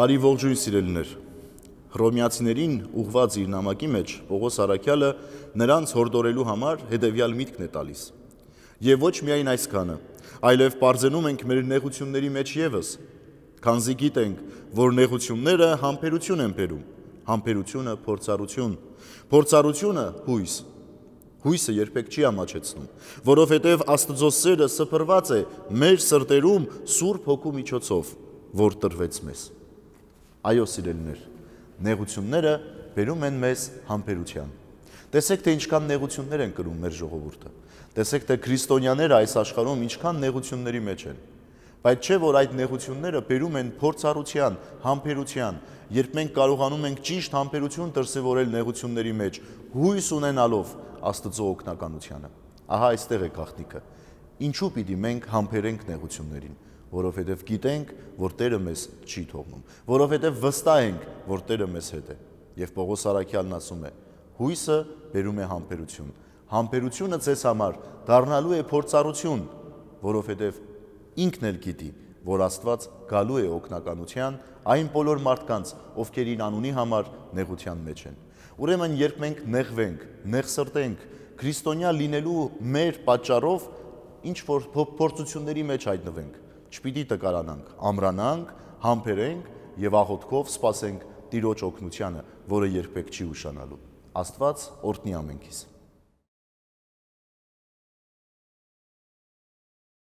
Բարի ողջույն սիրելիներ։ Հռոմեացիներին ուղված իր նամակի մեջ Պողոս Արաքյալը նրանց հորդորելու համար հետևյալ միտքն է տալիս։ Եվ ոչ միայն այսքանը, այլև բարձնում ենք մեր նեղությունների մեջ եւս, քանզի գիտենք, որ նեղությունները համբերություն են բերում, համբերությունը փորձառություն, փորձառությունը հույս։ Հույսը երբեք չի ամաչեցնում, որովհետև Աստծո սերը սփռված է մեր սրտերում Սուրբ Հոգու միջոցով, որ տրվեց մեզ։ Այո, սիրելիներ, նեղությունները բերում են մեզ համբերության։ Տեսեք թե ինչքան նեղություններ են կրում մեր ժողովուրդը։ Տեսեք թե քրիստոնյաները այս աշխարհում ինչքան նեղությունների մեջ են։ Բայց չէ որ այդ նեղությունները բերում են փորձառության, համբերության, երբ մենք կարողանում ենք ճիշտ համբերություն դրսևորել նեղությունների մեջ, հույս ունենալով Աստծո օգնականությանը։ Ահա այստեղ է գաղտնիքը ինչու պիտի մենք համբերենք նեղություններին, որովհետև գիտենք, որ Տերը մեզ չի թողնում, որովհետև վստահ ենք, որ Տերը մեզ հետ է։ Եվ Պողոս Արաքյալն ասում է. հույսը բերում է համբերություն։ Համբերությունը ցես համար դառնալու է փորձառություն, որովհետև ինքն էլ գիտի, որ Աստված գալու է օգնականության այն բոլոր մարդկանց, ովքեր իր անունի համար նեղության մեջ են։ Ուրեմն երբ մենք նեղվենք, նեղ սրտենք, քրիստոնյա լինելու մեր պատճառով ինչ որ փորձությունների մեջ հայտնվենք, չպիտի տկարանանք, ամրանանք, համբերենք եւ աղոթքով սпасենք Տիրոջ օգնությանը, որը երբեք չի ուշանալու։ Աստված օրհնի ամենքիս։